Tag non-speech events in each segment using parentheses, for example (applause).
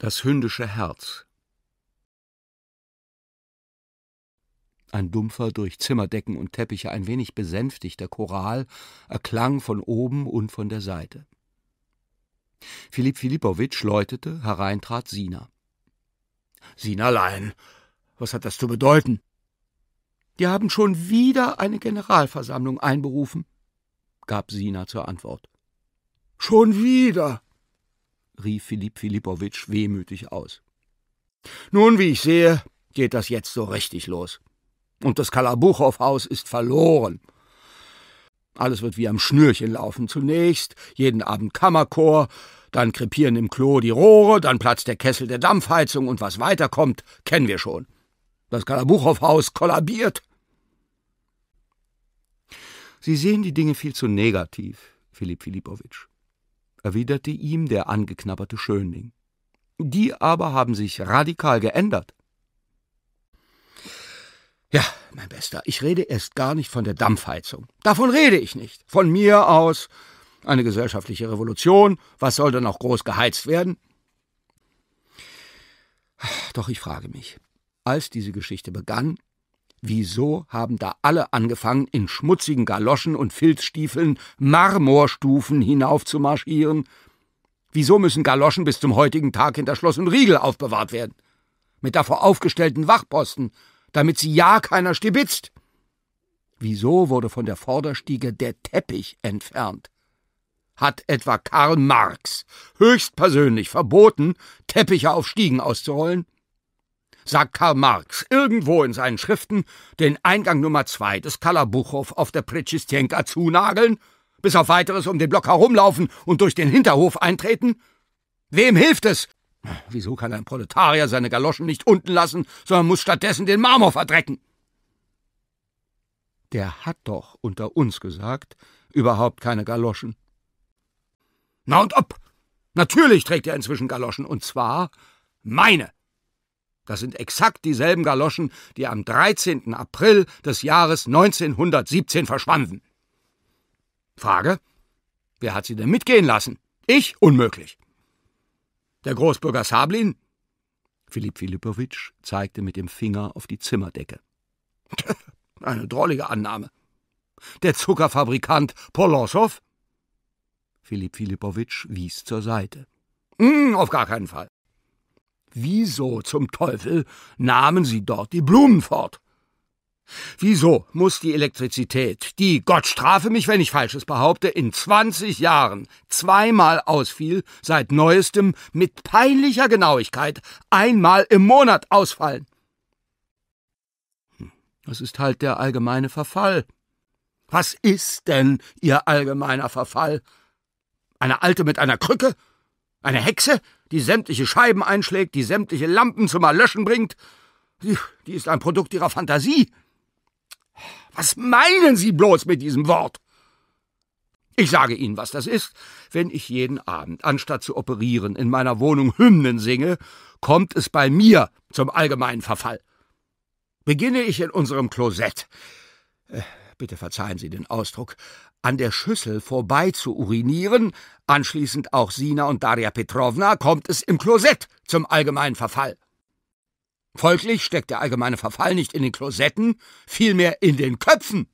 Das hündische Herz Ein dumpfer, durch Zimmerdecken und Teppiche ein wenig besänftigter Choral erklang von oben und von der Seite. Philipp Philippowitsch läutete, hereintrat Sina. Sinalein, was hat das zu bedeuten? Die haben schon wieder eine Generalversammlung einberufen, gab Sina zur Antwort. Schon wieder? rief Philipp Philippowitsch wehmütig aus. Nun, wie ich sehe, geht das jetzt so richtig los. Und das Kalabuchow-Haus ist verloren. Alles wird wie am Schnürchen laufen. Zunächst jeden Abend Kammerchor, dann krepieren im Klo die Rohre, dann platzt der Kessel der Dampfheizung und was weiterkommt, kennen wir schon. Das Kalabuchow-Haus kollabiert. Sie sehen die Dinge viel zu negativ, Philipp Philippowitsch erwiderte ihm der angeknabberte Schönling. Die aber haben sich radikal geändert. Ja, mein Bester, ich rede erst gar nicht von der Dampfheizung. Davon rede ich nicht. Von mir aus eine gesellschaftliche Revolution. Was soll denn auch groß geheizt werden? Doch ich frage mich, als diese Geschichte begann, Wieso haben da alle angefangen, in schmutzigen Galoschen und Filzstiefeln Marmorstufen hinaufzumarschieren? Wieso müssen Galoschen bis zum heutigen Tag hinter Schloss und Riegel aufbewahrt werden? Mit davor aufgestellten Wachposten, damit sie ja keiner stibitzt. Wieso wurde von der Vorderstiege der Teppich entfernt? Hat etwa Karl Marx höchstpersönlich verboten, Teppiche auf Stiegen auszurollen? sagt Karl Marx irgendwo in seinen Schriften, den Eingang Nummer zwei des Kalabuchow auf der Pritschistjenka zunageln, bis auf weiteres um den Block herumlaufen und durch den Hinterhof eintreten? Wem hilft es? Wieso kann ein Proletarier seine Galoschen nicht unten lassen, sondern muss stattdessen den Marmor verdrecken? Der hat doch unter uns gesagt, überhaupt keine Galoschen. Na und ob? Natürlich trägt er inzwischen Galoschen, und zwar meine. Das sind exakt dieselben Galoschen, die am 13. April des Jahres 1917 verschwanden. Frage: Wer hat sie denn mitgehen lassen? Ich? Unmöglich. Der Großbürger Sablin? Philipp Filippowitsch zeigte mit dem Finger auf die Zimmerdecke. Eine drollige Annahme. Der Zuckerfabrikant Polossow? Philipp Filippowitsch wies zur Seite. Mm, auf gar keinen Fall. Wieso zum Teufel nahmen sie dort die Blumen fort? Wieso muss die Elektrizität, die, Gott strafe mich, wenn ich Falsches behaupte, in 20 Jahren zweimal ausfiel, seit neuestem mit peinlicher Genauigkeit einmal im Monat ausfallen? Hm, das ist halt der allgemeine Verfall. Was ist denn Ihr allgemeiner Verfall? Eine Alte mit einer Krücke? Eine Hexe, die sämtliche Scheiben einschlägt, die sämtliche Lampen zum Erlöschen bringt. Die, die ist ein Produkt ihrer Fantasie. Was meinen Sie bloß mit diesem Wort? Ich sage Ihnen, was das ist. Wenn ich jeden Abend, anstatt zu operieren, in meiner Wohnung Hymnen singe, kommt es bei mir zum allgemeinen Verfall. Beginne ich in unserem Klosett. Äh, bitte verzeihen Sie den Ausdruck, an der Schüssel vorbei zu urinieren, anschließend auch Sina und Daria Petrovna, kommt es im Klosett zum allgemeinen Verfall. Folglich steckt der allgemeine Verfall nicht in den Klosetten, vielmehr in den Köpfen.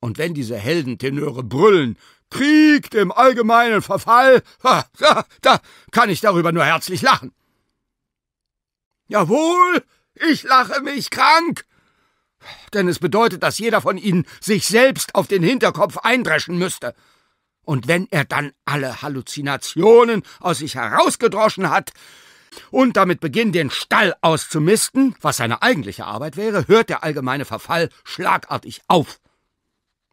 Und wenn diese Heldentenöre brüllen, Krieg dem allgemeinen Verfall, (laughs) ha, ha, da kann ich darüber nur herzlich lachen. Jawohl, ich lache mich krank. Denn es bedeutet, dass jeder von ihnen sich selbst auf den Hinterkopf eindreschen müsste. Und wenn er dann alle Halluzinationen aus sich herausgedroschen hat und damit beginnt, den Stall auszumisten, was seine eigentliche Arbeit wäre, hört der allgemeine Verfall schlagartig auf.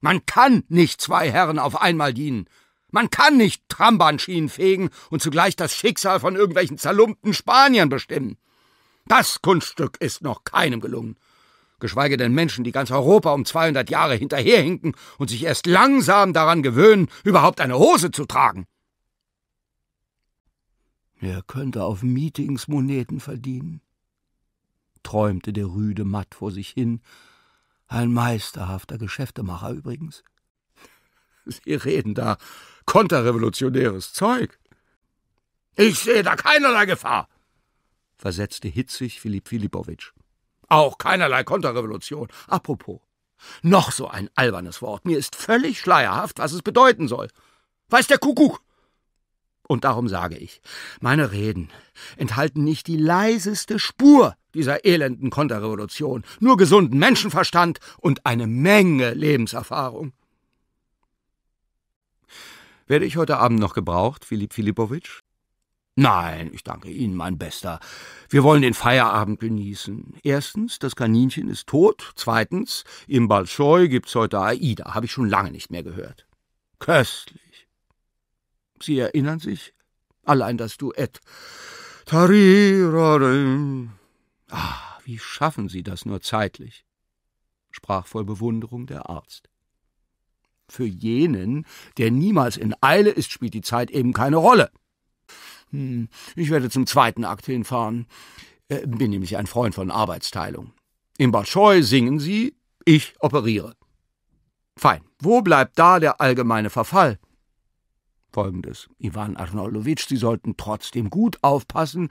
Man kann nicht zwei Herren auf einmal dienen. Man kann nicht Trambahnschienen fegen und zugleich das Schicksal von irgendwelchen zerlumpten Spaniern bestimmen. Das Kunststück ist noch keinem gelungen geschweige denn Menschen, die ganz Europa um 200 Jahre hinterherhinken und sich erst langsam daran gewöhnen, überhaupt eine Hose zu tragen. Er könnte auf Meetings Moneten verdienen, träumte der Rüde matt vor sich hin, ein meisterhafter Geschäftemacher übrigens. Sie reden da konterrevolutionäres Zeug. Ich sehe da keinerlei Gefahr, versetzte hitzig Philipp Philippowitsch. Auch keinerlei Konterrevolution. Apropos, noch so ein albernes Wort. Mir ist völlig schleierhaft, was es bedeuten soll. Weiß der Kuckuck. Und darum sage ich, meine Reden enthalten nicht die leiseste Spur dieser elenden Konterrevolution, nur gesunden Menschenverstand und eine Menge Lebenserfahrung. Werde ich heute Abend noch gebraucht, Philipp Filipowitsch? Nein, ich danke Ihnen, mein Bester. Wir wollen den Feierabend genießen. Erstens, das Kaninchen ist tot. Zweitens, im Balschoi gibt's heute Aida. Habe ich schon lange nicht mehr gehört. Köstlich. Sie erinnern sich? Allein das Duett. Tarirarim. Ah, wie schaffen Sie das nur zeitlich? sprach voll Bewunderung der Arzt. Für jenen, der niemals in Eile ist, spielt die Zeit eben keine Rolle. Hm, ich werde zum zweiten Akt hinfahren. Äh, bin nämlich ein Freund von Arbeitsteilung. Im Batscheu singen sie, ich operiere. Fein. Wo bleibt da der allgemeine Verfall? Folgendes. Iwan Arnolowitsch, Sie sollten trotzdem gut aufpassen.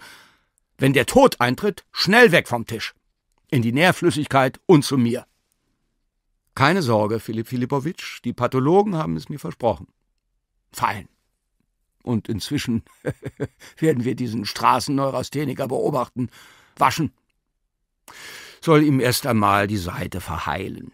Wenn der Tod eintritt, schnell weg vom Tisch. In die Nährflüssigkeit und zu mir. Keine Sorge, Philipp Philippowitsch, die Pathologen haben es mir versprochen. Fein. Und inzwischen (laughs) werden wir diesen Straßenneurastheniker beobachten, waschen. Soll ihm erst einmal die Seite verheilen.